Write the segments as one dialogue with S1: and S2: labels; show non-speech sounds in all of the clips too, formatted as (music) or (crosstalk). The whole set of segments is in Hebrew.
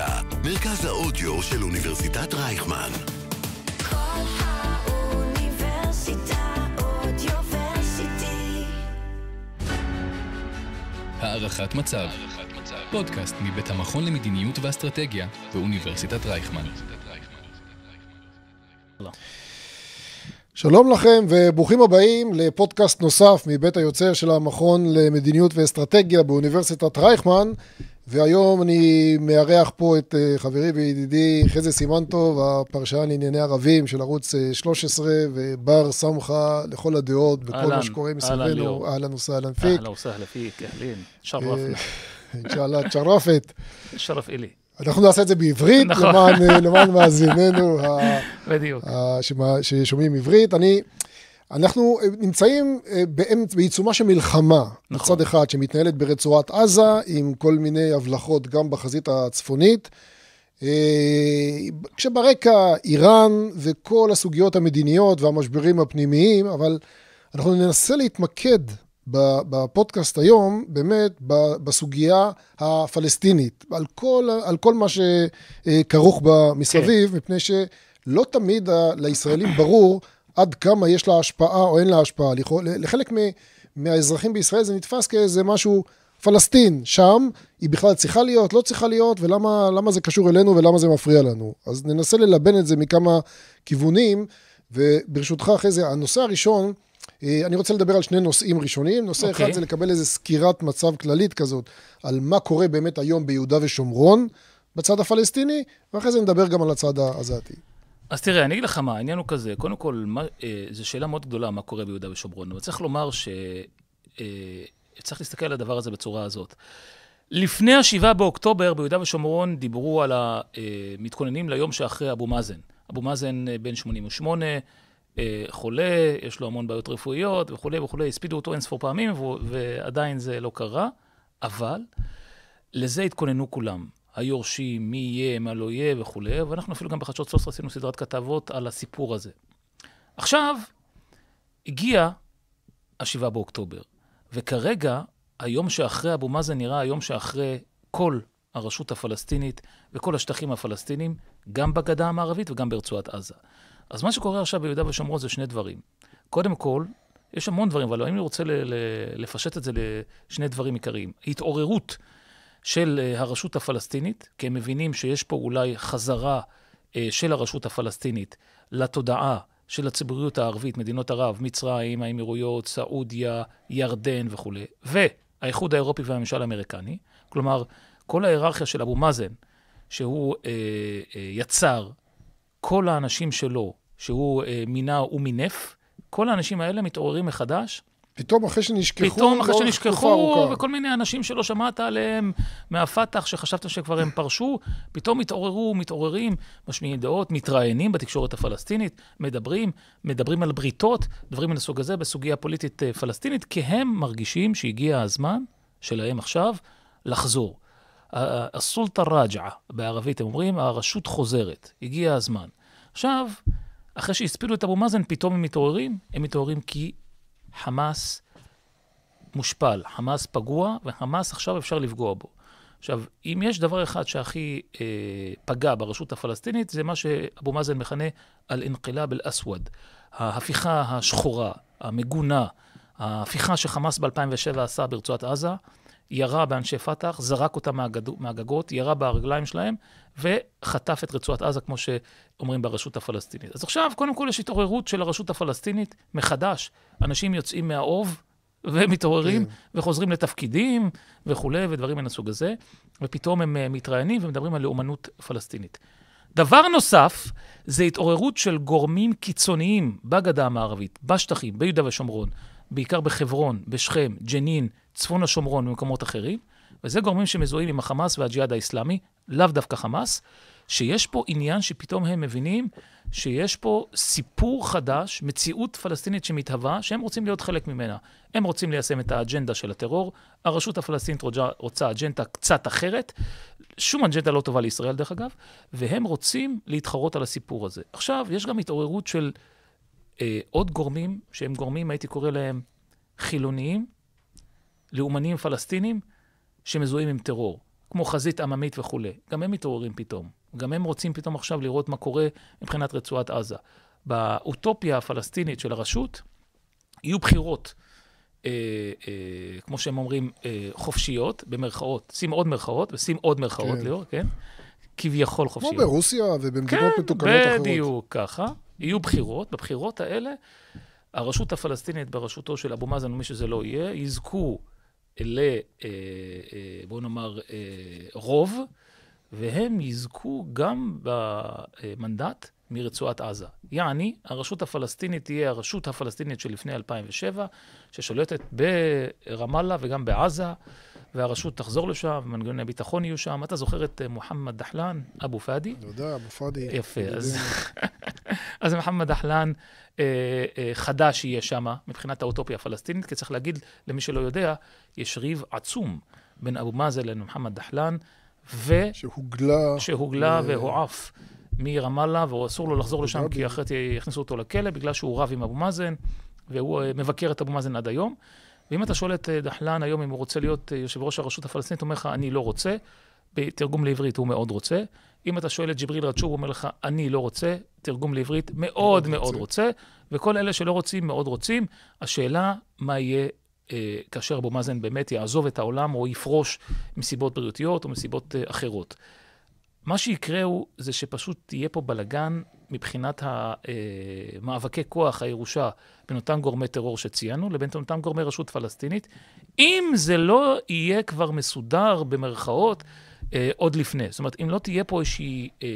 S1: הידע, מרכז האודיו של אוניברסיטת רייכמן.
S2: כל האוניברסיטה
S1: אודיוורסיטי. הערכת מצב,
S2: פודקאסט מבית המכון למדיניות ואסטרטגיה באוניברסיטת רייכמן.
S1: שלום לכם וברוכים הבאים לפודקאסט נוסף מבית היוצר של המכון למדיניות ואסטרטגיה באוניברסיטת רייכמן. והיום אני מארח פה את אה, חברי וידידי חזה סימן טוב, הפרשן לענייני ערבים של ערוץ 13, אה, ובר סמכה לכל הדעות בכל מה שקורה מסביבנו. אהלן וסהלן פיק. אהלן וסהלן פיק, אהלין. שרפת. אה, אינשאללה, תשרפת. שרף אלי. אנחנו נעשה את זה בעברית, נכון. למען מאזיננו ששומעים עברית. אני... אנחנו אה, נמצאים אה, באמצ... בעיצומה של מלחמה, נכון. מצד אחד, שמתנהלת ברצועת עזה, עם כל מיני הבלחות גם בחזית הצפונית, אה, כשברקע איראן וכל הסוגיות המדיניות והמשברים הפנימיים, אבל אנחנו ננסה להתמקד בפודקאסט היום, באמת, בסוגיה הפלסטינית, על כל, על כל מה שכרוך בה מסביב, כן. מפני שלא תמיד לישראלים ברור עד כמה יש לה השפעה או אין לה השפעה. לחלק מהאזרחים בישראל זה נתפס כאיזה משהו, פלסטין שם, היא בכלל צריכה להיות, לא צריכה להיות, ולמה זה קשור אלינו ולמה זה מפריע לנו. אז ננסה ללבן את זה מכמה כיוונים, וברשותך אחרי זה, הנושא הראשון, אה, אני רוצה לדבר על שני נושאים ראשונים. נושא okay. אוקיי. אחד זה לקבל איזו סקירת מצב כללית כזאת, על מה קורה באמת היום ביהודה ושומרון, בצד הפלסטיני, ואחרי זה נדבר גם על הצד העזתי.
S2: אז תראה, אני אגיד לך מה, העניין הוא כזה, קודם כל, אה, זו שאלה מאוד גדולה, מה קורה ביהודה ושומרון, אבל צריך לומר ש... אה, צריך להסתכל על הדבר הזה בצורה הזאת. לפני ה-7 באוקטובר ביהודה ושומרון דיברו על המתכוננים אה, ליום שאחרי אבו מאזן. אבו מאזן אה, בן 88, אה, חולה, יש לו המון בעיות רפואיות וכולי וכולי, הספידו אותו אינספור פעמים ועדיין זה לא קרה, אבל לזה התכוננו כולם. היורשים, מי יהיה, מה לא יהיה וכולי, ואנחנו אפילו גם בחדשות סוסר עשינו סדרת כתבות על הסיפור הזה. עכשיו, הגיע ה-7 באוקטובר, וכרגע, היום שאחרי אבו מאזן נראה היום שאחרי כל הרשות הפלסטינית וכל השטחים הפלסטינים, גם בגדה המערבית וגם ברצועת עזה. אז מה שקורה עכשיו ביהודה ושומרון זה שני דברים. קודם כל, יש המון דברים, אבל אני רוצה לפשט את זה לשני דברים עיקריים. התעוררות של אה, הרשות הפלסטינית, כי הם מבינים שיש פה אולי חזרה אה, של הרשות הפלסטינית לתודעה של הציבוריות הערבית, מדינות ערב, מצרים, האמירויות, סעודיה, ירדן וכולי, והאיחוד האירופי והממשל האמריקני, כלומר, כל ההיררכיה של אבו מאזן, שהוא אה, אה, יצר, כל האנשים שלו, שהוא אה, מינה ומינף, כל האנשים האלה מתעוררים מחדש
S1: פתאום אחרי שנשכחו, פתאום אחרי שנשכחו,
S2: וכל מיני אנשים שלא שמעת עליהם מהפתח, שחשבת שכבר הם פרשו, פתאום התעוררו, מתעוררים, משמיעים דעות, מתראיינים בתקשורת הפלסטינית, מדברים, מדברים על בריתות, דברים מן הסוג הזה בסוגיה פוליטית אה, פלסטינית, כי הם מרגישים שהגיע הזמן שלהם עכשיו לחזור. הסולטה רג'עה, בערבית הם אומרים, הרשות חוזרת, הגיע הזמן. עכשיו, אחרי שהספילו את אבו מאזן, פתאום הם מתעוררים, הם מתעוררים כי חמאס מושפל, חמאס פגוע, וחמאס עכשיו אפשר לפגוע בו. עכשיו, אם יש דבר אחד שהכי אה, פגע ברשות הפלסטינית, זה מה שאבו מאזן מכנה אל אנקלאב אל-אסווד, ההפיכה השחורה, המגונה, ההפיכה שחמאס ב-2007 עשה ברצועת עזה, ירה באנשי פת"ח, זרק אותם מהגגות, ירה ברגליים שלהם, וחטף את רצועת עזה, כמו שאומרים ברשות הפלסטינית. אז עכשיו, קודם כל, יש התעוררות של הרשות הפלסטינית מחדש. אנשים יוצאים מהאוב (laughs) ומתעוררים, כן. וחוזרים לתפקידים וכולי, ודברים מן הסוג הזה, ופתאום הם אה, מתראיינים ומדברים על לאומנות פלסטינית. דבר נוסף, זה התעוררות של גורמים קיצוניים בגדה המערבית, בשטחים, ביהודה ושומרון, בעיקר בחברון, בשכם, ג'נין, צפון השומרון ומקומות אחרים, וזה גורמים שמזוהים עם החמאס והג'יהאד האיסלאמי, לאו דווקא חמאס, שיש פה עניין שפתאום הם מבינים שיש פה סיפור חדש, מציאות פלסטינית שמתהווה, שהם רוצים להיות חלק ממנה. הם רוצים ליישם את האג'נדה של הטרור, הרשות הפלסטינית רוצה אג'נדה קצת אחרת, שום אג'נדה לא טובה לישראל דרך אגב, והם רוצים להתחרות על הסיפור הזה. עכשיו, יש גם התעוררות של אה, עוד גורמים, שהם גורמים, הייתי קורא להם חילוניים, לאומנים פלסטינים שמזוהים עם טרור, כמו חזית עממית וכולי. גם הם מתעוררים פתאום. גם הם רוצים פתאום עכשיו לראות מה קורה מבחינת רצועת עזה. באוטופיה הפלסטינית של הרשות, יהיו בחירות, אה, אה, כמו שהם אומרים, אה, חופשיות, במרכאות, שים עוד מרכאות ושים עוד מרכאות, כן. ליאור, כן? כביכול חופשיות. כמו ברוסיה
S1: ובמדינות כן, מתוקנות אחרות. כן, בדיוק
S2: ככה. יהיו בחירות, בבחירות האלה הרשות הפלסטינית בראשותו של אבו מאזן, מי שזה לא יהיה, יזכו ל... אה, אה, בואו נאמר, אה, רוב, והם יזכו גם במנדט מרצועת עזה. יעני, הרשות הפלסטינית תהיה הרשות הפלסטינית שלפני 2007, ששולטת ברמאללה וגם בעזה. והרשות תחזור לשם, מנגנוני הביטחון יהיו שם. אתה זוכר את אה, מוחמד דחלן, אבו פאדי? אני יודע, אבו פאדי. יפה, אז, (laughs) אז מוחמד דחלן אה, אה, חדש יהיה שם מבחינת האוטופיה הפלסטינית, כי צריך להגיד למי שלא יודע, יש ריב עצום בין אבו מאזן למוחמד דחלן, ו... שהוגלה. שהוגלה ו... אה, והועף. מרמאללה, ואסור לו לחזור לשם, כי אחרת יכניסו אותו לכלא, בגלל שהוא רב עם אבו מאזן, והוא אה, מבקר את אבו מאזן עד היום. ואם אתה שואל את אה, דחלן היום אם הוא רוצה להיות אה, יושב ראש הרשות הפלסטינית, הוא אומר לך, אני לא רוצה. בתרגום לעברית הוא מאוד רוצה. אם אתה שואל את ג'יבריל רצ'וב, הוא אומר לך, אני לא רוצה. תרגום לעברית, מאוד מאוד רוצה. רוצה. וכל אלה שלא רוצים, מאוד רוצים. השאלה, מה יהיה אה, כאשר אבו מאזן באמת יעזוב את העולם או יפרוש מסיבות בריאותיות או מסיבות אה, אחרות. מה שיקרה הוא, זה שפשוט תהיה פה בלגן מבחינת המאבקי אה, כוח, הירושה, בין אותם גורמי טרור שציינו לבין אותם גורמי רשות פלסטינית, אם זה לא יהיה כבר מסודר, במרכאות, אה, עוד לפני. זאת אומרת, אם לא תהיה פה איזושהי אה,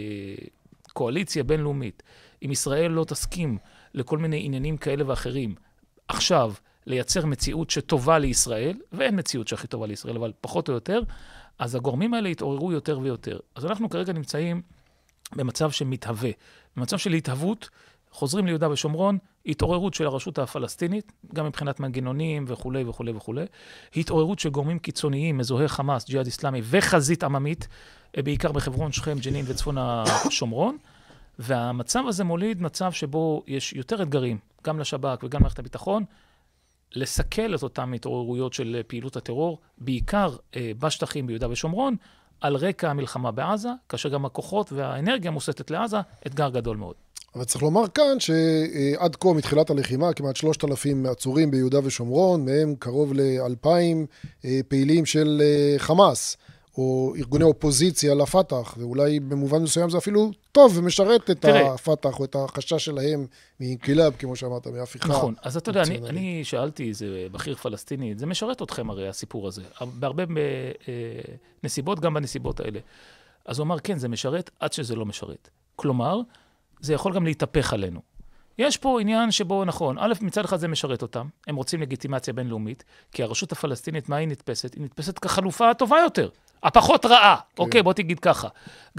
S2: קואליציה בינלאומית, אם ישראל לא תסכים לכל מיני עניינים כאלה ואחרים, עכשיו, לייצר מציאות שטובה לישראל, ואין מציאות שהכי טובה לישראל, אבל פחות או יותר, אז הגורמים האלה התעוררו יותר ויותר. אז אנחנו כרגע נמצאים במצב שמתהווה, במצב של התהוות. חוזרים ליהודה ושומרון, התעוררות של הרשות הפלסטינית, גם מבחינת מנגנונים וכולי וכולי וכולי, התעוררות של גורמים קיצוניים, מזוהי חמאס, ג'יהאד איסלאמי וחזית עממית, אה, בעיקר בחברון, שכם, ג'נין וצפון השומרון. והמצב הזה מוליד מצב שבו יש יותר אתגרים, גם לשב"כ וגם למערכת הביטחון, לסכל את אותן התעוררויות של אה, פעילות הטרור, בעיקר אה, בשטחים ביהודה ושומרון, על רקע המלחמה בעזה, כאשר גם הכוחות והאנרגיה מוסטת לעזה, אתגר גדול מאוד.
S1: אבל צריך לומר כאן שעד כה, מתחילת הלחימה, כמעט 3,000 עצורים ביהודה ושומרון, מהם קרוב ל-2,000 אה, פעילים של אה, חמאס. או ארגוני אופוזיציה לפת"ח, ואולי במובן מסוים זה אפילו טוב ומשרת את תראה. הפת"ח או את החשש שלהם מאינקילאב, כמו שאמרת, מהפיכה. נכון, אז אתה יודע, אני,
S2: אני שאלתי איזה בכיר פלסטיני, זה משרת אתכם הרי הסיפור הזה, בהרבה אה, אה, נסיבות, גם בנסיבות האלה. אז הוא אמר, כן, זה משרת עד שזה לא משרת. כלומר, זה יכול גם להתהפך עלינו. יש פה עניין שבו, נכון, א', מצד אחד זה משרת אותם, הם רוצים לגיטימציה בינלאומית, כי הרשות הפלסטינית, מה היא נתפסת? היא נתפסת כחלופה הטובה יותר. הפחות רעה, כן. אוקיי? בוא תגיד ככה.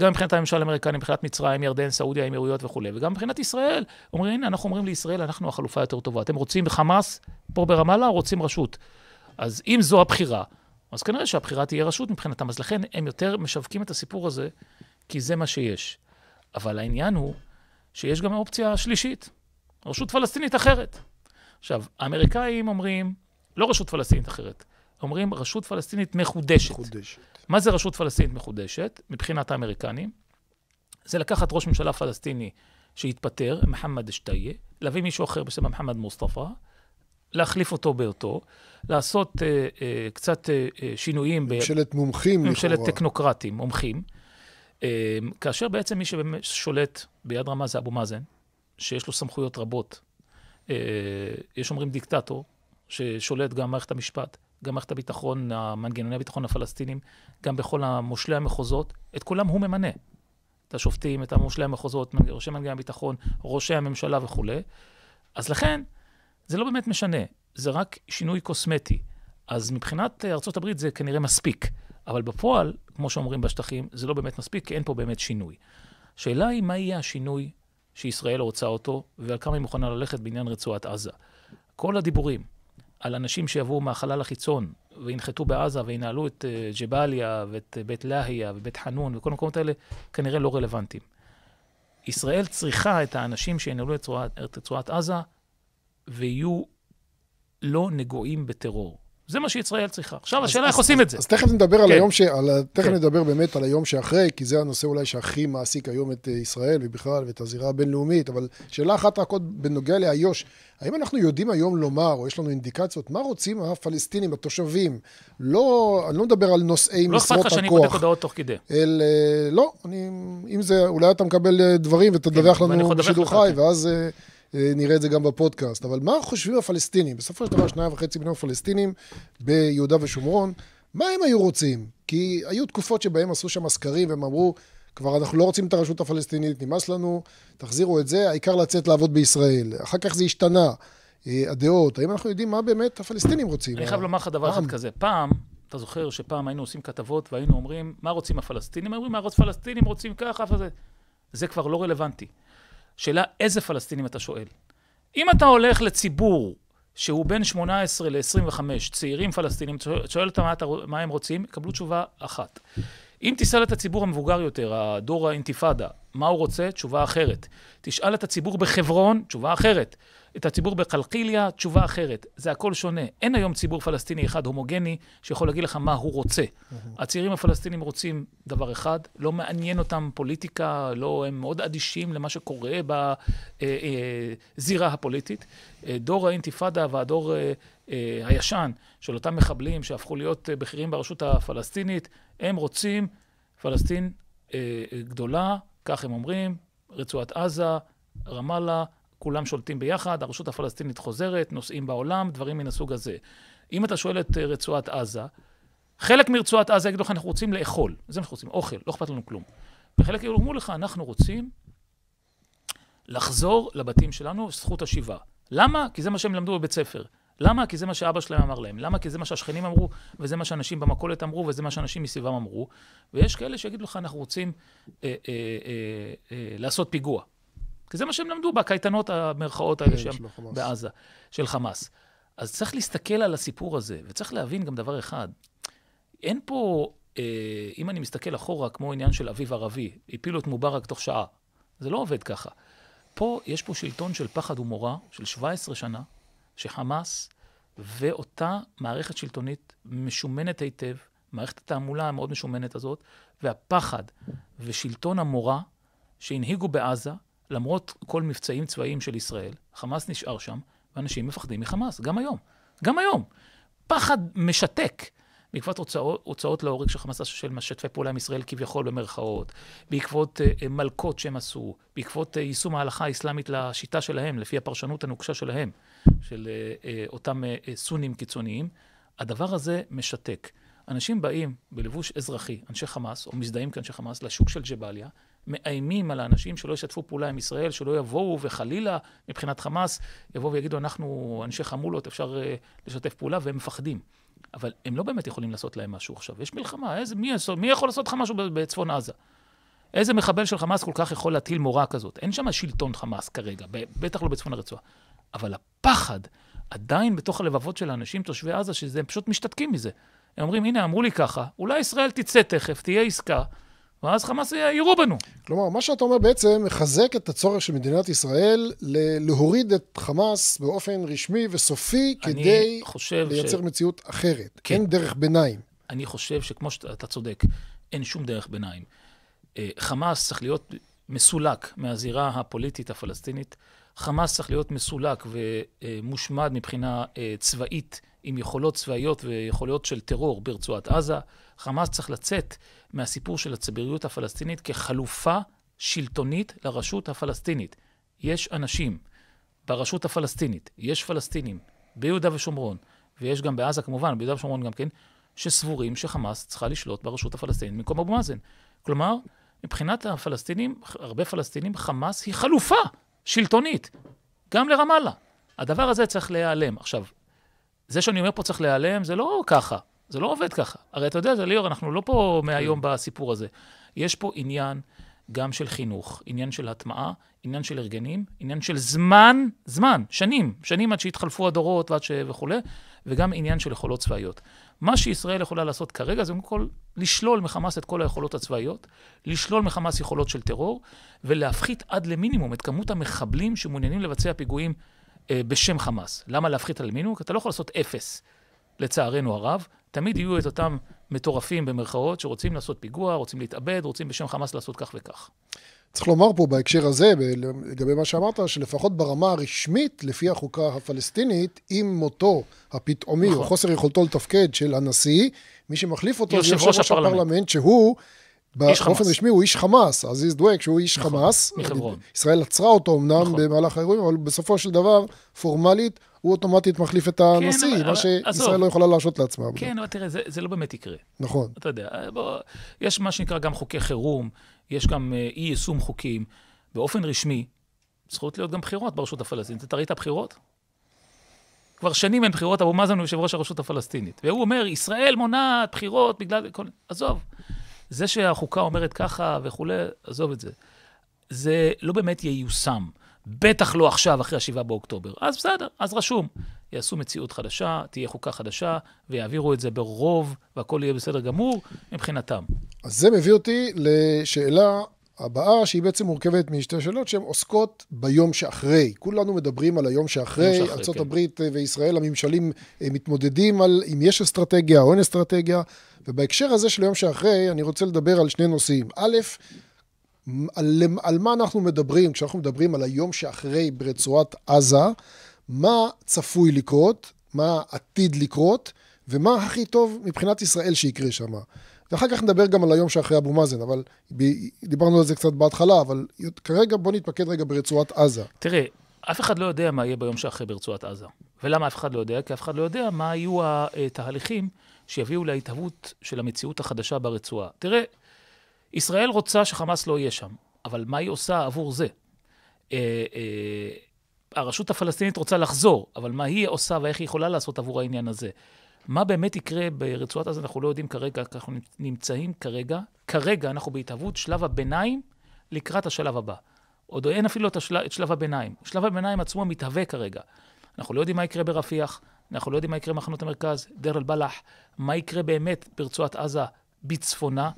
S2: גם מבחינת הממשל האמריקני, מבחינת מצרים, ירדן, סעודיה, האמירויות וכולי, וגם מבחינת ישראל. אומרים, הנה, אנחנו אומרים לישראל, אנחנו החלופה היותר טובה. אתם רוצים חמאס פה ברמאללה, רוצים רשות? אז אם זו הבחירה, אז כנראה שהבחירה תהיה רשות מבחינתם. אז לכן הם יותר משווקים את הסיפור הזה, כי זה מה שיש. אבל העניין הוא שיש גם אופציה שלישית, רשות פלסטינית אחרת. עכשיו, האמריקאים אומרים, לא רשות פלסטינית אחרת, אומרים רשות פלסטינית מחודשת. מחודשת. מה זה רשות פלסטינית מחודשת מבחינת האמריקנים? זה לקחת ראש ממשלה פלסטיני שהתפטר, מוחמד אשתיה, להביא מישהו אחר בשם מוחמד מוסטפא, להחליף אותו באותו, לעשות uh, uh, קצת uh, uh, שינויים. ממשלת ב... מומחים לכאורה. ממשלת טכנוקרטים, מומחים. Uh, כאשר בעצם מי ששולט ביד רמה זה אבו מאזן, שיש לו סמכויות רבות. uh, יש אומרים דיקטטור, ששולט גם מערכת המשפט. גם מערכת הביטחון, מנגנוני הביטחון הפלסטינים, גם בכל מושלי המחוזות, את כולם הוא ממנה. את השופטים, את מושלי המחוזות, ראשי מנגנוני הביטחון, ראשי הממשלה וכולי. אז לכן, זה לא באמת משנה, זה רק שינוי קוסמטי. אז מבחינת אה, ארה"ב זה כנראה מספיק, אבל בפועל, כמו שאומרים בשטחים, זה לא באמת מספיק, כי אין פה באמת שינוי. השאלה היא, מה יהיה השינוי שישראל רוצה אותו, ועל כמה היא מוכנה ללכת בעניין רצועת עזה. כל הדיבורים, על אנשים שיבואו מהחלל החיצון וינחתו בעזה וינהלו את אה, ג'באליה ואת אה, בית להיה ובית חנון וכל המקומות האלה, כנראה לא רלוונטיים. ישראל צריכה את האנשים שינהלו את רצועת עזה ויהיו
S1: לא נגועים בטרור.
S2: זה מה שישראל צריכה. עכשיו, אז, השאלה איך עושים את זה. אז תכף נדבר כן. על היום, ש... על...
S1: תכף כן. נדבר באמת על היום שאחרי, כי זה הנושא אולי שהכי מעסיק היום את אה, ישראל ובכלל, ואת הזירה הבינלאומית, אבל שאלה אחת רק עוד בנוגע לאיו"ש. האם אנחנו יודעים היום לומר, או יש לנו אינדיקציות, מה רוצים הפלסטינים, התושבים? לא, אני לא מדבר על נושאי לא משרות הכוח. לא אכפת לך שאני כותב
S2: הודעות תוך כדי.
S1: אל, אה, לא, אני, אם זה, אולי אתה מקבל אה, דברים ותדווח כן, לנו בשידור חי, כן. ואז... אה, נראה את זה גם בפודקאסט. אבל מה חושבים הפלסטינים? בסופו של דבר, שניים וחצי מיליון פלסטינים ביהודה ושומרון, מה הם היו רוצים? כי היו תקופות שבהם עשו שם סקרים והם אמרו, כבר אנחנו לא רוצים את הרשות הפלסטינית, נמאס לנו, תחזירו את זה, העיקר לצאת לעבוד בישראל. אחר כך זה השתנה, אה, הדעות. האם אנחנו יודעים מה באמת הפלסטינים רוצים? אני חייב לומר לך דבר אחד
S2: כזה. פעם, אתה זוכר שפעם היינו עושים כתבות והיינו אומרים, מה רוצים הפלסטינים? היו אומרים, הפלסטינים רוצים ככה, וזה. זה כבר לא רלוונטי. שאלה איזה פלסטינים אתה שואל. אם אתה הולך לציבור שהוא בין 18 ל-25, צעירים פלסטינים, שואל אותם מה, מה הם רוצים, יקבלו תשובה אחת. אם תשאל את הציבור המבוגר יותר, הדור האינתיפאדה, מה הוא רוצה, תשובה אחרת. תשאל את הציבור בחברון, תשובה אחרת. את הציבור בקלקיליה, תשובה אחרת. זה הכל שונה. אין היום ציבור פלסטיני אחד הומוגני שיכול להגיד לך מה הוא רוצה. הצעירים הפלסטינים רוצים דבר אחד, לא מעניין אותם פוליטיקה, לא, הם מאוד אדישים למה שקורה בזירה אה, אה, הפוליטית. אה, דור האינתיפאדה והדור הישן של אותם מחבלים שהפכו להיות בכירים ברשות הפלסטינית, הם רוצים פלסטין גדולה, כך הם אומרים, רצועת עזה, רמאללה. כולם שולטים ביחד, הרשות הפלסטינית חוזרת, נוסעים בעולם, דברים מן הסוג הזה. אם אתה שואל את אה, רצועת עזה, חלק מרצועת עזה יגידו לך, אנחנו רוצים לאכול, זה מה שאנחנו רוצים, אוכל, לא אכפת לנו כלום. וחלק יאמרו לך, אנחנו רוצים לחזור לבתים שלנו, זכות השיבה. למה? כי זה מה שהם למדו בבית ספר. למה? כי זה מה שאבא שלהם אמר להם. למה? כי זה מה שהשכנים אמרו, וזה מה שאנשים במכולת אמרו, וזה מה שאנשים מסביבם אמרו. ויש כאלה שיגידו לך, אנחנו רוצים אה, אה, אה, אה, לעשות פיגוע. כי זה מה שהם למדו בקייטנות המרכאות האלה כן, שם בעזה, של חמאס. אז צריך להסתכל על הסיפור הזה, וצריך להבין גם דבר אחד. אין פה, אה, אם אני מסתכל אחורה, כמו עניין של אביב ערבי, הפילו את מובארק תוך שעה. זה לא עובד ככה. פה, יש פה שלטון של פחד ומורא, של 17 שנה, שחמאס ואותה מערכת שלטונית משומנת היטב, מערכת התעמולה המאוד משומנת הזאת, והפחד ושלטון המורא שהנהיגו בעזה, למרות כל מבצעים צבאיים של ישראל, חמאס נשאר שם, ואנשים מפחדים מחמאס, גם היום. גם היום. פחד משתק. בעקבות הוצאות, הוצאות להורג של חמאס של משתפי פעולה עם ישראל כביכול במרכאות, בעקבות uh, אה, אה, מלקות שהם עשו, בעקבות uh, יישום ההלכה האסלאמית לשיטה שלהם, לפי הפרשנות הנוקשה שלהם, של uh, uh, אותם uh, uh, סונים קיצוניים, הדבר הזה משתק. אנשים באים בלבוש אזרחי, אנשי חמאס, או מזדהים כאנשי חמאס, לשוק של ג'באליה, מאיימים על האנשים שלא ישתפו פעולה עם ישראל, שלא יבואו וחלילה מבחינת חמאס, יבואו ויגידו, אנחנו אנשי חמולות, אפשר uh, לשתף פעולה, והם מפחדים. אבל הם לא באמת יכולים לעשות להם משהו עכשיו. יש מלחמה, איזה, מי, מי יכול לעשות לך משהו בצפון עזה? איזה מחבל של חמאס כל כך יכול להטיל מורא כזאת? אין שם שלטון חמאס כרגע, בטח לא בצפון הרצועה. אבל הפחד עדיין בתוך הלבבות של האנשים תושבי עזה, שהם פשוט משתתקים מזה. הם אומרים, הנה, אמרו לי ככה, אולי ישראל תצא תכף, תהיה עסקה, ואז חמאס יירו בנו.
S1: כלומר, מה שאתה אומר בעצם מחזק את הצורך של מדינת ישראל להוריד את חמאס באופן רשמי וסופי כדי לייצר ש... מציאות אחרת. כן. אין דרך ביניים.
S2: אני חושב שכמו שאתה צודק, אין שום דרך ביניים. אה, חמאס צריך להיות מסולק מהזירה הפוליטית הפלסטינית. חמאס צריך להיות מסולק ומושמד מבחינה אה, צבאית עם יכולות צבאיות ויכולות של טרור ברצועת עזה. חמאס צריך לצאת מהסיפור של הציבוריות הפלסטינית כחלופה שלטונית לרשות הפלסטינית. יש אנשים ברשות הפלסטינית, יש פלסטינים ביהודה ושומרון, ויש גם בעזה כמובן, ביהודה ושומרון גם כן, שסבורים שחמאס צריכה לשלוט ברשות הפלסטינית במקום אבו מאזן. כלומר, מבחינת הפלסטינים, הרבה פלסטינים, חמאס היא חלופה שלטונית, גם לרמאללה. הדבר הזה צריך להיעלם. עכשיו, זה שאני אומר פה צריך להיעלם, זה לא ככה, זה לא עובד ככה. הרי אתה יודע, זה ליאור, אנחנו לא פה מהיום כן. בסיפור הזה. יש פה עניין גם של חינוך, עניין של הטמעה, עניין של ארגנים, עניין של זמן, זמן, שנים, שנים עד שהתחלפו הדורות ועד ש... וכולי, וגם עניין של יכולות צבאיות. מה שישראל יכולה לעשות כרגע זה קודם כל לשלול מחמאס את כל היכולות הצבאיות, לשלול מחמאס יכולות של טרור, ולהפחית עד למינימום את כמות המחבלים שמעוניינים לבצע פיגועים אה, בשם חמאס. למה להפחית על מינימום? כי אתה לא יכול לעשות אפס, לצערנו הרב. תמיד יהיו את אותם מטורפים במרכאות שרוצים לעשות פיגוע, רוצים להתאבד, רוצים בשם חמאס לעשות כך וכך.
S1: צריך לומר פה בהקשר הזה, לגבי מה שאמרת, שלפחות ברמה הרשמית, לפי החוקה הפלסטינית, עם מותו הפתאומי נכון. או חוסר יכולתו לתפקד של הנשיא, מי שמחליף אותו זה יושב ראש הפרלמנט, שהוא... באופן רשמי הוא איש חמאס, עזיז דואק, שהוא איש נכון, חמאס. מחברון. ישראל עצרה אותו אמנם נכון. במהלך האירועים, אבל בסופו של דבר, פורמלית, הוא אוטומטית מחליף את כן, הנשיא, כן, מה אבל... שישראל עזור. לא יכולה להרשות לעצמה. כן,
S2: אבל תראה, זה, זה לא באמת יקרה. נכון. אתה יודע, בוא, יש מה שנקרא גם חוקי חירום, יש גם אה, אי-יישום חוקים. באופן רשמי, צריכות להיות גם בחירות ברשות הפלסטינית. אתה ראית בחירות? כבר שנים אין בחירות, אבו מאזן הוא יושב ראש הרשות הפלסטינית. והוא אומר, ישראל מונעת בחירות בגלל... כל... עזוב, זה שהחוקה אומרת ככה וכולי, עזוב את זה. זה לא באמת ייושם. בטח לא עכשיו, אחרי 7 באוקטובר. אז בסדר, אז רשום. יעשו מציאות חדשה, תהיה חוקה חדשה, ויעבירו את זה ברוב, והכול יהיה בסדר גמור מבחינתם.
S1: אז זה מביא אותי לשאלה הבאה, שהיא בעצם מורכבת משתי שאלות שהן עוסקות ביום שאחרי. כולנו מדברים על היום שאחרי, שאחרי ארה"ב כן. אה, וישראל, הממשלים אה, מתמודדים על אם יש אסטרטגיה או אין אסטרטגיה, ובהקשר הזה של היום שאחרי, אני רוצה לדבר על שני נושאים. א', על, על מה אנחנו מדברים כשאנחנו מדברים על היום שאחרי ברצועת עזה, מה צפוי לקרות, מה עתיד לקרות, ומה הכי טוב מבחינת ישראל שיקרה שם. ואחר כך נדבר גם על היום שאחרי אבו מאזן, אבל ב, דיברנו על זה קצת בהתחלה, אבל כרגע בוא נתמקד רגע ברצועת עזה.
S2: תראה, אף אחד לא יודע מה יהיה ביום שאחרי ברצועת עזה. ולמה אף אחד לא יודע? כי אף אחד לא יודע מה יהיו התהליכים שיביאו להתהוות של המציאות החדשה ברצועה. תראה, ישראל רוצה שחמאס לא יהיה שם, אבל מה היא עושה עבור זה? אה, אה, הרשות הפלסטינית רוצה לחזור, אבל מה היא עושה ואיך היא יכולה לעשות עבור העניין הזה? מה באמת יקרה ברצועת עזה אנחנו לא יודעים כרגע, כי אנחנו נמצאים כרגע, כרגע אנחנו בהתהוות שלב הביניים לקראת השלב הבא. עוד אין אפילו את, השל... את שלב הביניים. שלב הביניים עצמו מתהווה כרגע. אנחנו לא יודעים מה יקרה ברפיח, אנחנו לא יודעים מה יקרה במחנות המרכז, דיר אל-בלח, מה יקרה באמת ברצועת עזה בצפונה,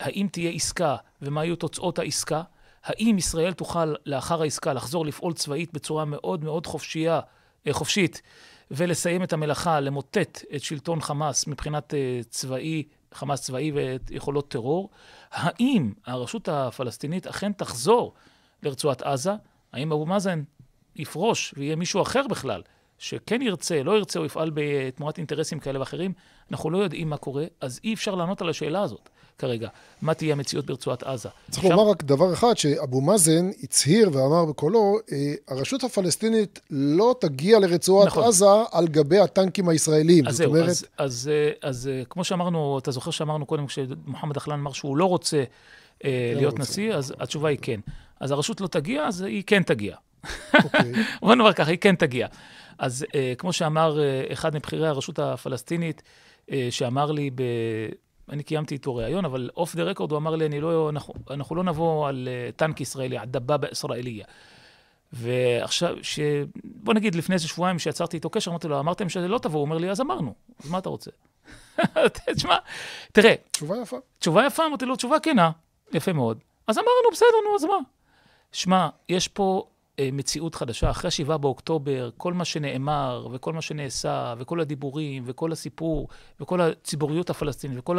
S2: האם תהיה עסקה ומה יהיו תוצאות העסקה, האם ישראל תוכל לאחר העסקה לחזור לפעול צבאית בצורה מאוד מאוד חופשייה, אה, חופשית ולסיים את המלאכה, למוטט את שלטון חמאס מבחינת אה, צבאי, חמאס צבאי ויכולות טרור, האם הרשות הפלסטינית אכן תחזור לרצועת עזה? האם אבו מאזן יפרוש ויהיה מישהו אחר בכלל, שכן ירצה, לא ירצה, או יפעל בתמורת אינטרסים כאלה ואחרים? אנחנו לא יודעים מה קורה, אז אי אפשר לענות על השאלה הזאת. כרגע, מה תהיה המציאות ברצועת עזה.
S1: צריך שם... לומר רק דבר אחד, שאבו מאזן הצהיר ואמר בקולו, אה, הרשות הפלסטינית לא תגיע לרצועת נכון. עזה על גבי הטנקים הישראלים. אז זהו, אומרת... אז,
S2: אז, אה, אז, אז אה, כמו שאמרנו, אתה זוכר שאמרנו קודם, כשמוחמד דחלן אמר שהוא לא רוצה אה, לא להיות רוצה. נשיא, אז התשובה היא כן. אז הרשות לא תגיע, אז היא כן תגיע. אוקיי. (laughs) בוא נאמר ככה, היא כן תגיע. אז אה, כמו שאמר אה, אחד מבכירי הרשות הפלסטינית, אה, שאמר לי ב... אני קיימתי איתו ראיון, אבל אוף דה רקורד הוא אמר לי, אני לא, אנחנו, אנחנו לא נבוא על אה, טנק ישראלי, על דבאבה ישראליה. ועכשיו, ש... בוא נגיד, לפני איזה שבועיים שיצרתי איתו קשר, אמרתי לו, אמרתם שלא תבואו, הוא אומר לי, אז אמרנו, אז מה אתה רוצה? (laughs) תשמע, תראה. תשובה יפה. תשובה יפה, אמרתי לו, תשובה כנה, יפה מאוד. אז אמרנו, בסדר, נו, אז מה? שמע, יש פה אה, מציאות חדשה. אחרי 7 באוקטובר, כל מה שנאמר וכל מה שנעשה וכל הדיבורים וכל הסיפור וכל הציבוריות הפלסטינית וכל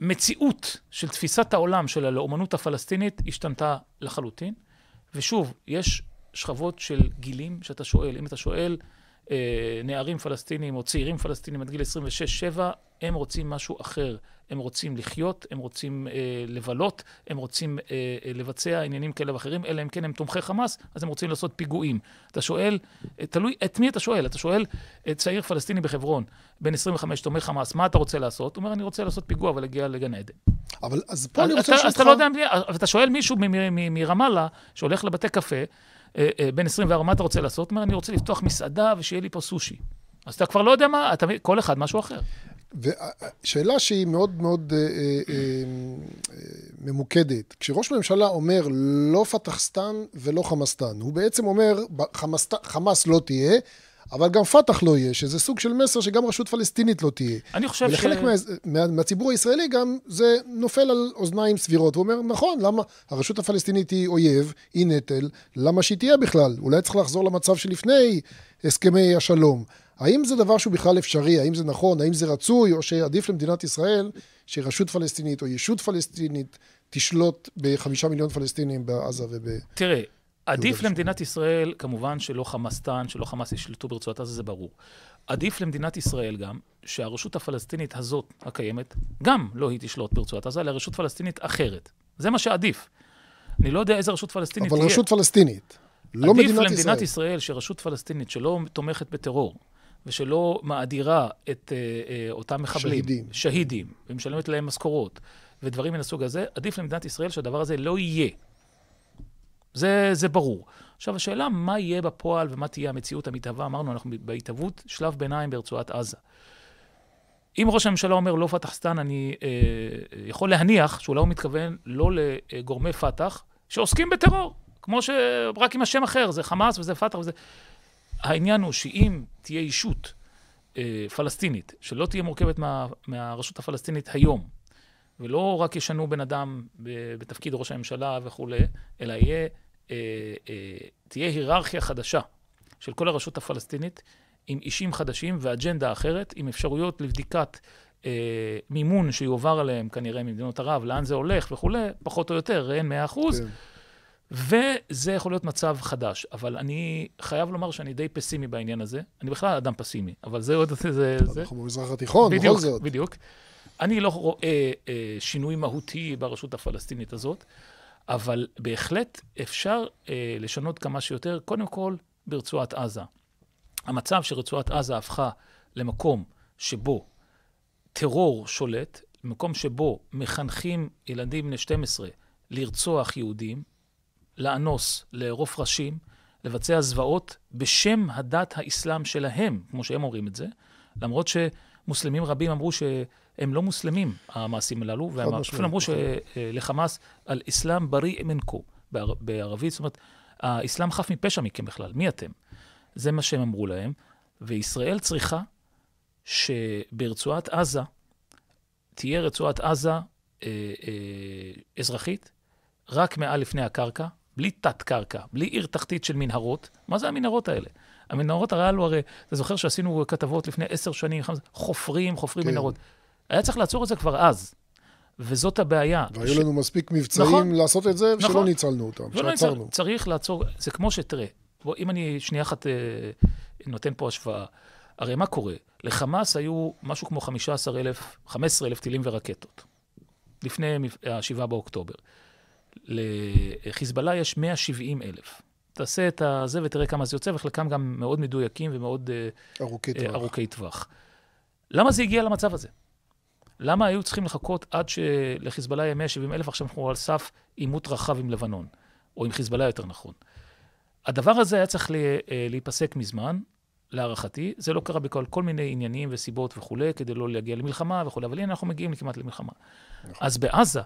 S2: המציאות של תפיסת העולם של הלאומנות הפלסטינית השתנתה לחלוטין. ושוב, יש שכבות של גילים שאתה שואל. אם אתה שואל... אה, נערים פלסטינים או צעירים פלסטינים עד גיל 26-7, הם רוצים משהו אחר. הם רוצים לחיות, הם רוצים אה, לבלות, הם רוצים אה, אה, לבצע עניינים כאלה ואחרים, אלא אם כן הם תומכי חמאס, אז הם רוצים לעשות פיגועים. אתה שואל, אה, תלוי את מי אתה שואל. אתה שואל את אה, צעיר פלסטיני בחברון, בן 25, תומך חמאס, מה אתה רוצה לעשות? הוא אומר, אני רוצה לעשות פיגוע ולהגיע לגן עדן. אבל אז פה אני רוצה לשאול אותך... אז אתה לא יודע, אתה שואל מישהו מרמאללה, שהולך לבתי קפה, אה, אה, בן 24, מה אתה רוצה לעשות? הוא אומר, אני רוצה לפתוח מסעדה ושיהיה לי פה סושי. אז אתה כבר לא יודע מה, אתה, כל אחד משהו אחר.
S1: שאלה שהיא מאוד מאוד אה, ממוקדת. כשראש ממשלה אומר לא פתחסטן ולא חמאסטן, הוא בעצם אומר, חמאס לא תהיה, אבל גם פת"ח לא יהיה, שזה סוג של מסר שגם רשות פלסטינית לא תהיה. אני חושב ולחלק ש... ולחלק מה, מה, מהציבור הישראלי גם זה נופל על אוזניים סבירות. הוא אומר, נכון, למה הרשות הפלסטינית היא אויב, היא נטל, למה שהיא תהיה בכלל? אולי צריך לחזור למצב שלפני הסכמי השלום. האם זה דבר שהוא בכלל אפשרי? האם זה נכון? האם זה רצוי? או שעדיף למדינת ישראל שרשות פלסטינית או ישות פלסטינית תשלוט בחמישה מיליון פלסטינים בעזה וב...
S2: תראה, עדיף למדינת ישראל, כמובן שלא חמאסטן, שלא חמאס ישלטו ברצועת עזה, זה ברור. עדיף למדינת ישראל גם שהרשות הפלסטינית הזאת הקיימת, גם לא היא תשלוט ברצועת עזה, אלא רשות פלסטינית אחרת. זה מה שעדיף. אני לא יודע איזה רשות פלסטינית אבל תהיה. אבל רשות פלסטינית,
S1: לא מדינת ישראל. עדיף למדינת
S2: ישראל שרשות פלסטינית שלא תומכת בטרור, ושלא מאדירה את אה, אה, אותם מחבלים, שהידים, שהידים ומשלמת להם משכורות, ודברים מן הסוג הזה, עדיף למדינת ישראל שהדבר הזה לא יהיה. זה, זה ברור. עכשיו, השאלה מה יהיה בפועל ומה תהיה המציאות המתהווה, אמרנו, אנחנו בהתהוות שלב ביניים ברצועת עזה. אם ראש הממשלה אומר לא פתח סטן, אני אה, יכול להניח שאולי הוא לא מתכוון לא לגורמי פתח שעוסקים בטרור, כמו ש... רק עם השם אחר, זה חמאס וזה פתח וזה... העניין הוא שאם תהיה אישות אה, פלסטינית, שלא תהיה מורכבת מה, מהרשות הפלסטינית היום, ולא רק ישנו בן אדם בתפקיד ראש הממשלה וכולי, אלא יהיה אה, אה, תהיה היררכיה חדשה של כל הרשות הפלסטינית, עם אישים חדשים ואג'נדה אחרת, עם אפשרויות לבדיקת אה, מימון שיועבר עליהם כנראה ממדינות ערב, לאן זה הולך וכולי, פחות או יותר, אין 100 אחוז. כן. וזה יכול להיות מצב חדש, אבל אני חייב לומר שאני די פסימי בעניין הזה. אני בכלל אדם פסימי, אבל זה עוד... זה, זה... אנחנו
S1: במזרח התיכון, בכל זאת.
S2: בדיוק, בדיוק. אני לא רואה אה, שינוי מהותי ברשות הפלסטינית הזאת. אבל בהחלט אפשר אה, לשנות כמה שיותר, קודם כל ברצועת עזה. המצב שרצועת עזה הפכה למקום שבו טרור שולט, מקום שבו מחנכים ילדים בני 12 לרצוח יהודים, לאנוס, לערוף ראשים, לבצע זוועות בשם הדת האסלאם שלהם, כמו שהם אומרים את זה, למרות מוסלמים רבים אמרו שהם לא מוסלמים, המעשים הללו, ואפילו אמרו נכון. שלחמאס על אסלאם בריא אמנקו, בערבית, זאת אומרת, האסלאם חף מפשע מכם בכלל, מי אתם? זה מה שהם אמרו להם, וישראל צריכה שברצועת עזה תהיה רצועת עזה אה, אה, אזרחית, רק מעל לפני הקרקע, בלי תת-קרקע, בלי עיר תחתית של מנהרות. מה זה המנהרות האלה? המנהרות הללו הרי, אתה זוכר שעשינו כתבות לפני עשר שנים, חופרים, חופרים כן. מנהרות. היה צריך לעצור את זה כבר אז. וזאת הבעיה. והיו ש... לנו מספיק מבצעים נכון, לעשות את זה, נכון, שלא ניצלנו אותם, ולא שעצרנו. ניצל, צריך לעצור, זה כמו שתראה, בוא, אם אני שנייה אחת אה, נותן פה השוואה, הרי מה קורה? לחמאס היו משהו כמו 15,000, 15,000 טילים ורקטות, לפני ה-7 באוקטובר. לחיזבאללה יש 170,000. תעשה את זה ותראה כמה זה יוצא, וחלקם גם מאוד מדויקים ומאוד אה, ארוכי uh, טווח. ארוכי טווח. למה זה הגיע למצב הזה? למה היו צריכים לחכות עד שלחיזבאללה יהיה 170 אלף, עכשיו אנחנו על סף עימות רחב עם לבנון, או עם חיזבאללה יותר נכון. הדבר הזה היה צריך אה, להיפסק מזמן, להערכתי. זה לא קרה בכל כל מיני עניינים וסיבות וכולי, כדי לא להגיע למלחמה וכולי, אבל הנה אנחנו מגיעים כמעט למלחמה. נכון. אז בעזה,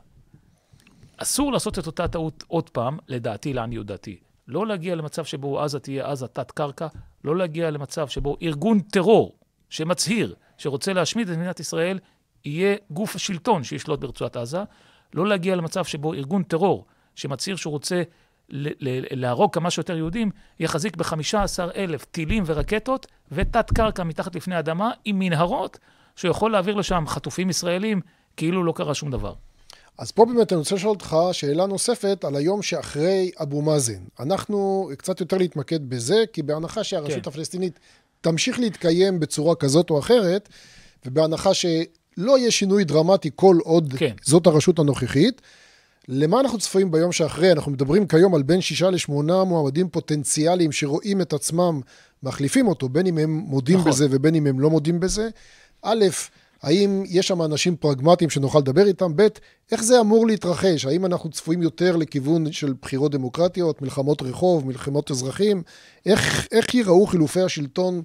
S2: אסור לעשות את אותה טעות עוד פעם, לדעתי, לעניות דעתי. לא להגיע למצב שבו עזה תהיה עזה תת-קרקע, לא להגיע למצב שבו ארגון טרור שמצהיר שרוצה להשמיד את מדינת ישראל, יהיה גוף השלטון שישלוט ברצועת עזה, לא להגיע למצב שבו ארגון טרור שמצהיר שהוא רוצה להרוג כמה שיותר יהודים, יחזיק ב 15 אלף טילים ורקטות ותת-קרקע מתחת לפני האדמה עם מנהרות שהוא יכול להעביר לשם חטופים ישראלים כאילו לא
S1: קרה שום דבר. אז פה באמת אני רוצה לשאול אותך שאלה נוספת על היום שאחרי אבו מאזן. אנחנו קצת יותר להתמקד בזה, כי בהנחה שהרשות כן. הפלסטינית תמשיך להתקיים בצורה כזאת או אחרת, ובהנחה שלא יהיה שינוי דרמטי כל עוד כן. זאת הרשות הנוכחית, למה אנחנו צפויים ביום שאחרי? אנחנו מדברים כיום על בין שישה לשמונה מועמדים פוטנציאליים שרואים את עצמם מחליפים אותו, בין אם הם מודים נכון. בזה ובין אם הם לא מודים בזה. א', האם יש שם אנשים פרגמטיים שנוכל לדבר איתם? ב', איך זה אמור להתרחש? האם אנחנו צפויים יותר לכיוון של בחירות דמוקרטיות, מלחמות רחוב, מלחמות אזרחים? איך, איך ייראו חילופי השלטון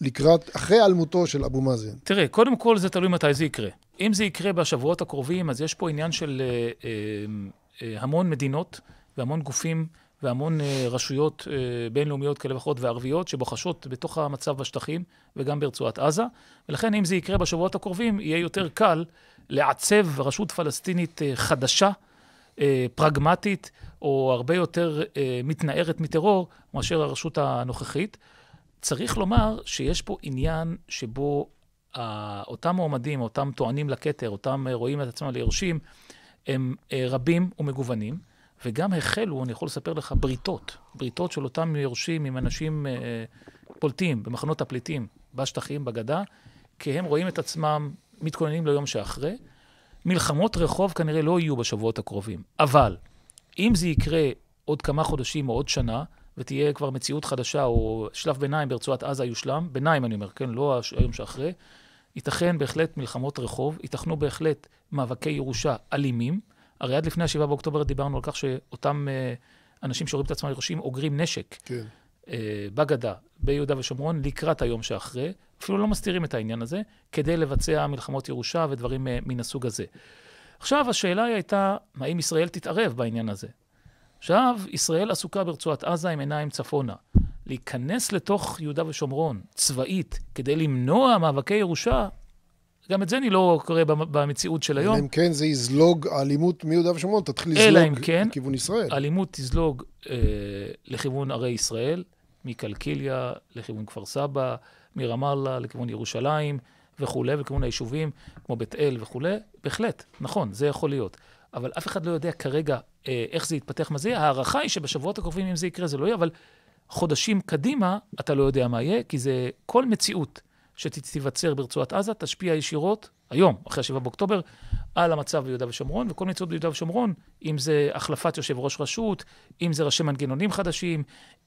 S1: לקראת, אחרי היעלמותו של אבו מאזן?
S2: תראה, קודם כל זה תלוי מתי זה יקרה. אם זה יקרה בשבועות הקרובים, אז יש פה עניין של אה, אה, אה המון מדינות והמון גופים. והמון אה, רשויות אה, בינלאומיות כאלה ואחרות וערביות שבוחשות בתוך המצב בשטחים וגם ברצועת עזה. ולכן אם זה יקרה בשבועות הקרובים, יהיה יותר קל לעצב רשות פלסטינית אה, חדשה, פרגמטית, או הרבה יותר מתנערת מטרור מאשר הרשות הנוכחית. צריך לומר שיש פה עניין שבו אותם מועמדים, אותם טוענים לכתר, אותם רואים את עצמם ליורשים, הם רבים ומגוונים. וגם החלו, אני יכול לספר לך, בריתות. בריתות של אותם יורשים עם אנשים אה, פולטים במחנות הפליטים בשטחים, בגדה, כי הם רואים את עצמם מתכוננים ליום שאחרי. מלחמות רחוב כנראה לא יהיו בשבועות הקרובים. אבל אם זה יקרה עוד כמה חודשים או עוד שנה, ותהיה כבר מציאות חדשה או שלב ביניים ברצועת עזה יושלם, ביניים אני אומר, כן, לא היום שאחרי, ייתכן בהחלט מלחמות רחוב, ייתכנו בהחלט מאבקי ירושה אלימים, הרי עד לפני 7 באוקטובר דיברנו על כך שאותם אה, אנשים שרואים את עצמם ירושים אוגרים נשק. כן. אה, בגדה, ביהודה ושומרון, לקראת היום שאחרי, אפילו לא מסתירים את העניין הזה, כדי לבצע מלחמות ירושה ודברים אה, מן הסוג הזה. עכשיו, השאלה היא הייתה, האם ישראל תתערב בעניין הזה? עכשיו, ישראל עסוקה ברצועת עזה עם עיניים צפונה. להיכנס לתוך יהודה ושומרון צבאית כדי למנוע מאבקי ירושה, גם את זה אני לא קורא במציאות של היום. אלא אם
S1: כן זה יזלוג, האלימות מיהודה ושומרון תתחיל לזלוג
S2: כן, לכיוון ישראל. האלימות תזלוג אה, לכיוון ערי ישראל, מקלקיליה לכיוון כפר סבא, מרמאללה לכיוון ירושלים וכולי, וכיוון היישובים כמו בית אל וכולי. בהחלט, נכון, זה יכול להיות. אבל אף אחד לא יודע כרגע אה, איך זה יתפתח, מה זה יהיה. ההערכה היא שבשבועות הקרובים, אם זה יקרה, זה לא יהיה, אבל חודשים קדימה אתה לא יודע מה יהיה, כי זה כל מציאות. שתיווצר ברצועת עזה תשפיע ישירות, היום, אחרי 7 באוקטובר, על המצב ביהודה ושומרון, וכל מיני ביהודה ושומרון, אם זה החלפת יושב ראש רשות, אם זה ראשי מנגנונים חדשים,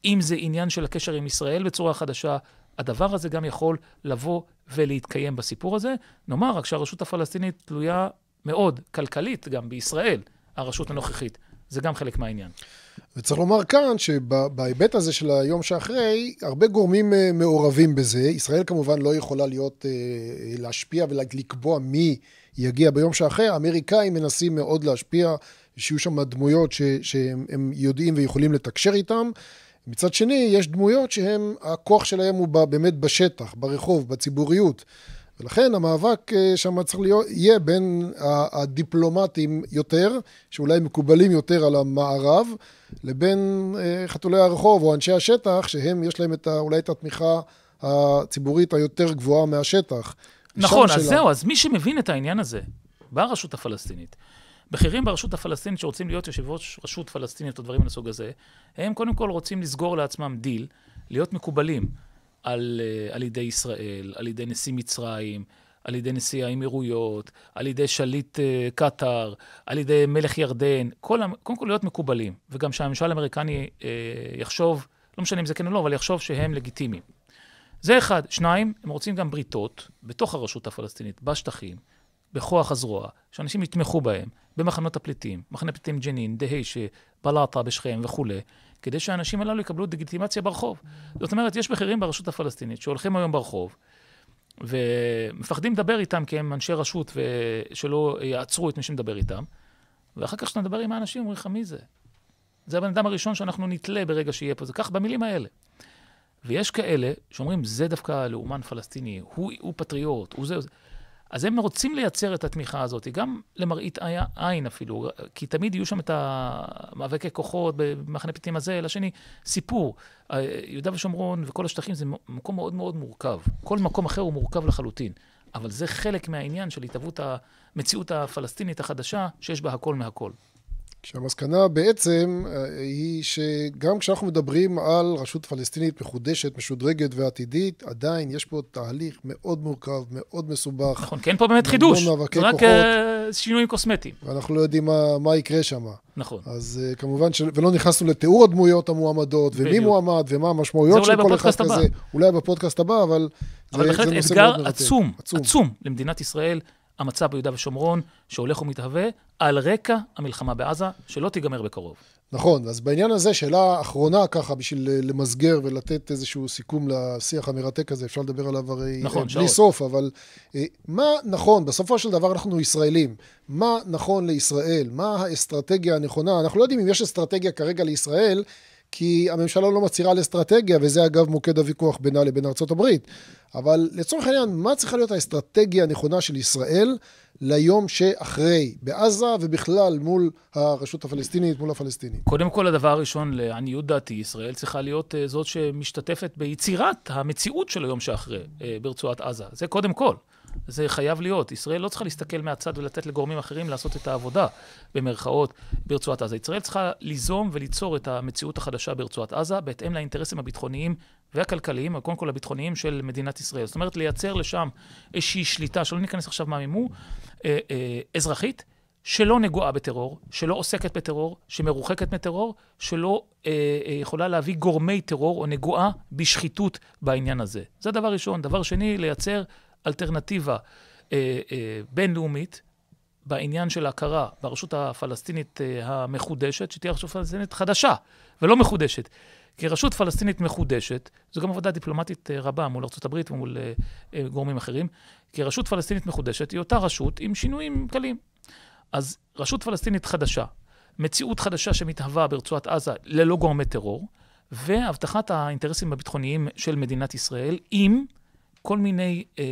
S2: אם זה עניין של הקשר עם ישראל בצורה חדשה, הדבר הזה גם יכול לבוא ולהתקיים בסיפור הזה. נאמר רק שהרשות הפלסטינית תלויה מאוד, כלכלית גם, בישראל, הרשות הנוכחית. זה גם חלק מהעניין.
S1: וצריך לומר כאן שבהיבט הזה של היום שאחרי, הרבה גורמים אה, מעורבים בזה. ישראל כמובן לא יכולה להיות, אה, להשפיע ולקבוע מי יגיע ביום שאחרי. האמריקאים מנסים מאוד להשפיע, שיהיו שם דמויות ש, שהם יודעים ויכולים לתקשר איתם. מצד שני, יש דמויות שהם, הכוח שלהם הוא באמת בשטח, ברחוב, בציבוריות. ולכן המאבק אה, שם צריך להיות, יהיה בין הדיפלומטים יותר, שאולי מקובלים יותר על המערב, לבין אה, חתולי הרחוב או אנשי השטח, שהם, יש להם את ה, אולי את התמיכה הציבורית היותר גבוהה מהשטח. נכון, אז שלה... זהו,
S2: אז מי שמבין את העניין הזה ברשות הפלסטינית, בכירים ברשות הפלסטינית שרוצים להיות יושב ראש רשות פלסטינית או דברים מהסוג הזה, הם קודם כל רוצים לסגור לעצמם דיל, להיות מקובלים. על, אה, על ידי ישראל, על ידי נשיא מצרים, על ידי נשיא האמירויות, על ידי שליט אה, קטאר, על ידי מלך ירדן, כל, קודם כל להיות מקובלים, וגם שהממשל האמריקני אה, יחשוב, לא משנה אם זה כן או לא, אבל יחשוב שהם לגיטימיים. זה אחד. שניים, הם רוצים גם בריתות בתוך הרשות הפלסטינית, בשטחים, בכוח הזרוע, שאנשים יתמכו בהם, במחנות הפליטים, מחנה פליטים ג'נין, דהיישה, בלאטה בשכם וכולי. כדי שהאנשים הללו יקבלו דגיטימציה ברחוב. זאת אומרת, יש בכירים ברשות הפלסטינית שהולכים היום ברחוב, ומפחדים לדבר איתם כי הם אנשי רשות, ושלא יעצרו את מי שמדבר איתם, ואחר כך כשאתה מדבר עם האנשים, אומרים לך, מי זה? זה הבן אדם הראשון שאנחנו נתלה ברגע שיהיה פה, זה כך במילים האלה. ויש כאלה שאומרים, זה דווקא לאומן פלסטיני, הוא, הוא פטריוט, הוא זה, הוא זה. אז הם רוצים לייצר את התמיכה הזאת, גם למראית עין אפילו, כי תמיד יהיו שם את המאבקי כוחות במחנה פליטים הזה, אלא שני, סיפור. אה, יהודה ושומרון וכל השטחים זה מקום מאוד מאוד מורכב. כל מקום אחר הוא מורכב לחלוטין. אבל זה חלק מהעניין של התהוות המציאות הפלסטינית החדשה, שיש בה הכל מהכל.
S1: שהמסקנה בעצם אה, היא שגם כשאנחנו מדברים על רשות פלסטינית מחודשת, משודרגת ועתידית, עדיין יש פה תהליך מאוד מורכב, מאוד מסובך. נכון, כן פה באמת חידוש. לא זה רק כוחות, אה, שינויים קוסמטיים. ואנחנו לא יודעים מה, מה יקרה שם. נכון. אז uh, כמובן, ש... ולא נכנסנו לתיאור הדמויות המועמדות, ומי בדיוק. מועמד, ומה המשמעויות של כל אחד הבא. כזה. אולי בפודקאסט הבא, אבל, אבל זה, בהחלט אתגר עצום, עצום, עצום
S2: למדינת ישראל, המצב ביהודה ושומרון, שהולך ומתהווה, על רקע המלחמה בעזה, שלא תיגמר בקרוב.
S1: נכון, אז בעניין הזה, שאלה אחרונה ככה, בשביל למסגר ולתת איזשהו סיכום לשיח המרתק הזה, אפשר לדבר עליו הרי אה, נכון, בלי סוף, אבל אה, מה נכון, בסופו של דבר אנחנו ישראלים, מה נכון לישראל, מה האסטרטגיה הנכונה, אנחנו לא יודעים אם יש אסטרטגיה כרגע לישראל, כי הממשלה לא מצהירה על אסטרטגיה, וזה אגב מוקד הוויכוח בינה לבין ארצות הברית. אבל לצורך העניין, מה צריכה להיות האסטרטגיה הנכונה של ישראל ליום שאחרי, בעזה ובכלל מול הרשות הפלסטינית, מול הפלסטינים?
S2: קודם כל, הדבר הראשון, לעניות דעתי, ישראל צריכה להיות אה, זאת שמשתתפת ביצירת המציאות של היום שאחרי אה, ברצועת עזה. זה קודם כל. זה חייב להיות. ישראל לא צריכה להסתכל מהצד ולתת לגורמים אחרים לעשות את העבודה, במרכאות, ברצועת עזה. ישראל צריכה ליזום וליצור את המציאות החדשה ברצועת עזה, בהתאם לאינטרסים הביטחוניים והכלכליים, או קודם כל הביטחוניים של מדינת ישראל. זאת אומרת, לייצר לשם איזושהי שליטה, שלא ניכנס עכשיו מה מימו, אה, אה, אזרחית, שלא נגועה בטרור, שלא עוסקת בטרור, שמרוחקת מטרור, שלא אה, אה, יכולה להביא גורמי טרור או נגועה בשחיתות בעניין הזה. זה דבר ראשון. דבר שני, לייצר אלטרנטיבה אה, אה, בינלאומית בעניין של ההכרה ברשות הפלסטינית אה, המחודשת, שתהיה רשות פלסטינית חדשה ולא מחודשת. כי רשות פלסטינית מחודשת, זו גם עבודה דיפלומטית אה, רבה מול ארה"ב ומול אה, אה, גורמים אחרים, כי רשות פלסטינית מחודשת היא אותה רשות עם שינויים קלים. אז רשות פלסטינית חדשה, מציאות חדשה שמתהווה ברצועת עזה ללא גורמי טרור, והבטחת האינטרסים הביטחוניים של מדינת ישראל עם כל מיני אה,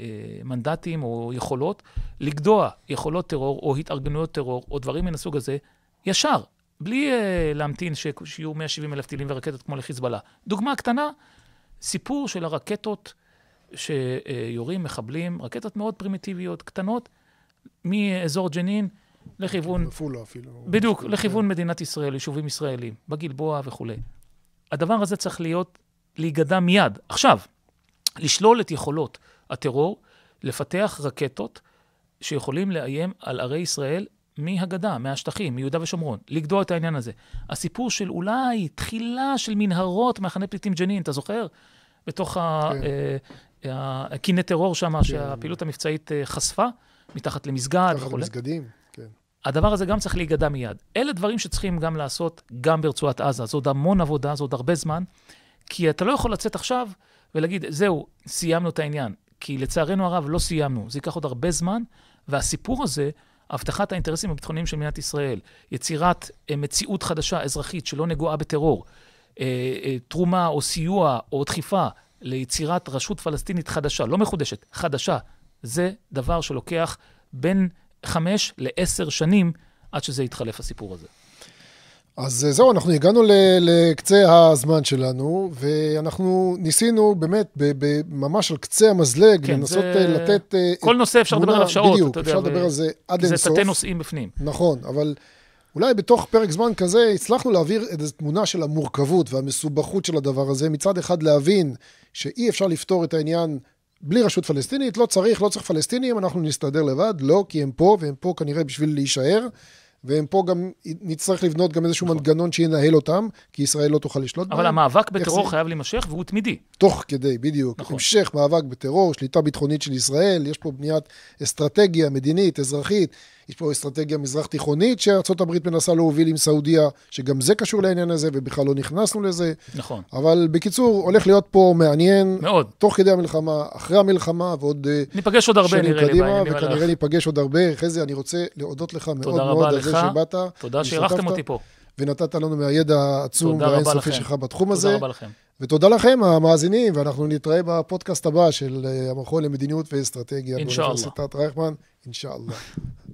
S2: אה, מנדטים או יכולות לגדוע יכולות טרור או התארגנויות טרור או דברים מן הסוג הזה ישר, בלי אה, להמתין ש... שיהיו 170 אלף טילים ורקטות כמו לחיזבאללה. דוגמה קטנה, סיפור של הרקטות שיורים מחבלים, רקטות מאוד פרימיטיביות, קטנות, מאזור ג'נין לכיוון... עפולה אפילו. בדיוק, כן. לכיוון מדינת ישראל, יישובים ישראלים, בגלבוע וכולי. הדבר הזה צריך להיות, להיגדע מיד, עכשיו. לשלול את יכולות הטרור, לפתח רקטות שיכולים לאיים על ערי ישראל מהגדה, מהשטחים, מיהודה ושומרון, לגדוע את העניין הזה. הסיפור של אולי תחילה של מנהרות מחנה פליטים ג'נין, אתה זוכר? בתוך כן. אה, הקיני טרור שם, כן. שהפעילות המבצעית אה, חשפה, מתחת למסגד וכו'. מתחת למסגדים, כן. הדבר הזה גם צריך להיגדע מיד. אלה דברים שצריכים גם לעשות גם ברצועת עזה. זה עוד המון עבודה, זה עוד הרבה זמן, כי אתה לא יכול לצאת עכשיו ולהגיד, זהו, סיימנו את העניין. כי לצערנו הרב, לא סיימנו. זה ייקח עוד הרבה זמן, והסיפור הזה, הבטחת האינטרסים הביטחוניים של מדינת ישראל, יצירת אה, מציאות חדשה, אזרחית, שלא נגועה בטרור, אה, אה, תרומה או סיוע או דחיפה ליצירת רשות פלסטינית חדשה, לא מחודשת, חדשה, זה דבר שלוקח בין חמש לעשר שנים עד שזה יתחלף הסיפור הזה.
S1: אז אה, זהו, אנחנו הגענו לקצה הזמן שלנו, ואנחנו ניסינו באמת, ממש על קצה המזלג, כן, לנסות זה... אה, לתת... אה, כל נושא אפשר לדבר עליו שעות, בדיוק, אתה יודע. אפשר לדבר ו... על זה עד אינסוף. זה תתי נושאים בפנים. נכון, אבל אולי בתוך פרק זמן כזה הצלחנו להעביר איזו תמונה של המורכבות והמסובכות של הדבר הזה. מצד אחד להבין שאי אפשר לפתור את העניין בלי רשות פלסטינית, לא צריך, לא צריך פלסטינים, אנחנו נסתדר לבד, לא, כי הם פה, והם פה כנראה בשביל להישאר. והם פה גם, נצטרך לבנות גם איזשהו נכון. מנגנון שינהל אותם, כי ישראל לא תוכל לשלוט אבל בהם. אבל המאבק
S2: בטרור זה... חייב להימשך והוא תמידי.
S1: תוך כדי, בדיוק. נכון. המשך מאבק בטרור, שליטה ביטחונית של ישראל, יש פה בניית אסטרטגיה מדינית, אזרחית. יש פה אסטרטגיה מזרח תיכונית שארה"ב מנסה להוביל עם סעודיה, שגם זה קשור לעניין הזה, ובכלל לא נכנסנו לזה. נכון. אבל בקיצור, הולך להיות פה מעניין. מאוד. תוך כדי המלחמה, אחרי המלחמה, ועוד אה, ניפגש עוד הרבה, נראה לי, בעניינים וכנראה ניפגש עוד הרבה. חזי, אני רוצה להודות לך מאוד מאוד על זה שבאת. תודה שאירחתם אותי פה. ונתת לנו מהידע העצום והאינסופי שלך בתחום הזה. תודה רבה לכם. ותודה לכם, המאזינים, ואנחנו נתראה בפודקאסט הבא של אה, המכון למדיניות ואסטרטגיה באוניברסיטת רייכמן, אינשאללה.